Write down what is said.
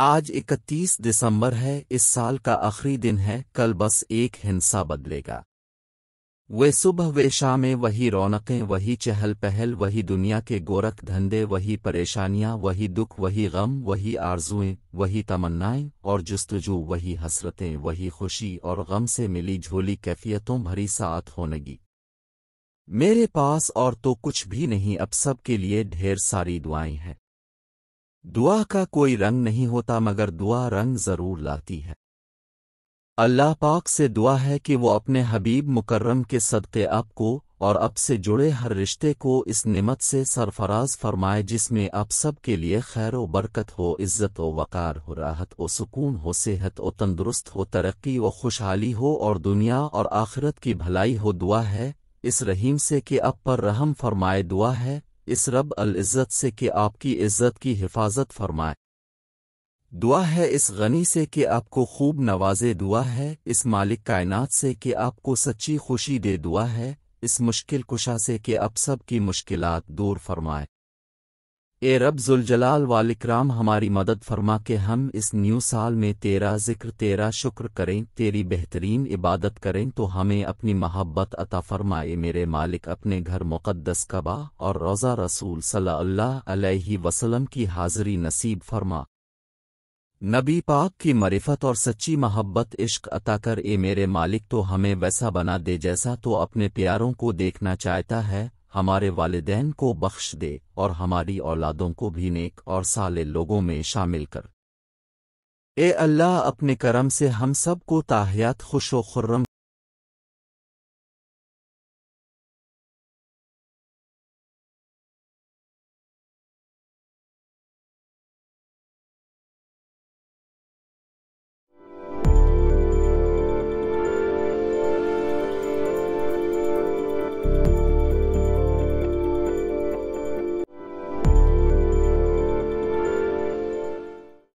आज 31 दिसंबर है इस साल का आखिरी दिन है कल बस एक हिंसा बदलेगा वे सुबह वे शाम वही रौनकें वही चहल पहल वही दुनिया के गोरख धंधे वही परेशानियां वही दुख वही गम वही आरजुएं वही तमन्नाएं और जस्तजू वही हसरतें वही खुशी और गम से मिली झोली कैफियतों भरी साथ होनेगी मेरे पास और तो कुछ भी नहीं अब सब के लिए ढेर सारी दुआएं हैं दुआ का कोई रंग नहीं होता मगर दुआ रंग ज़रूर लाती है अल्लाह पाक से दुआ है कि वो अपने हबीब मुकर्रम के सदक़े अप को और अब से जुड़े हर रिश्ते को इस नमत से सरफराज फरमाए जिसमें आप सब के लिए खैर व बरकत हो इज्जत व वक़ार हो राहत व सुकून हो सेहत व तंदुरुस्त हो तरक्की व खुशहाली हो और दुनिया और आखिरत की भलाई हो दुआ है इस रहीम से कि अब पर रहम फरमाए दुआ है इस रब अल इज़्ज़त से कि आपकी इज़्ज़त की हिफाजत फरमाए दुआ है इस गनी से कि आपको खूब नवाजे दुआ है इस मालिक कायनात से कि आपको सच्ची खुशी दे दुआ है इस मुश्किल कुशा से कि आप सबकी मुश्किलात दूर फरमाए ए रब जुलजलाल वालिक्राम हमारी मदद फरमा के हम इस न्यू साल में तेरा जिक्र तेरा शुक्र करें तेरी बेहतरीन इबादत करें तो हमें अपनी मोहब्बत अता फरमाए मेरे मालिक अपने घर मुक़द्दस कबा और रोज़ा रसूल सल्लल्लाहु अलैहि वसल्लम की हाज़री नसीब फरमा नबी पाक की मरिफत और सच्ची मोहब्बत इश्क अता कर ए मेरे मालिक तो हमें वैसा बना दे जैसा तो अपने प्यारों को देखना चाहता है हमारे वालदेन को बख्श दे और हमारी औलादों को भी नेक और साले लोगों में शामिल कर ए अल्लाह अपने करम से हम सबको ताहियात खुश व खुर्रम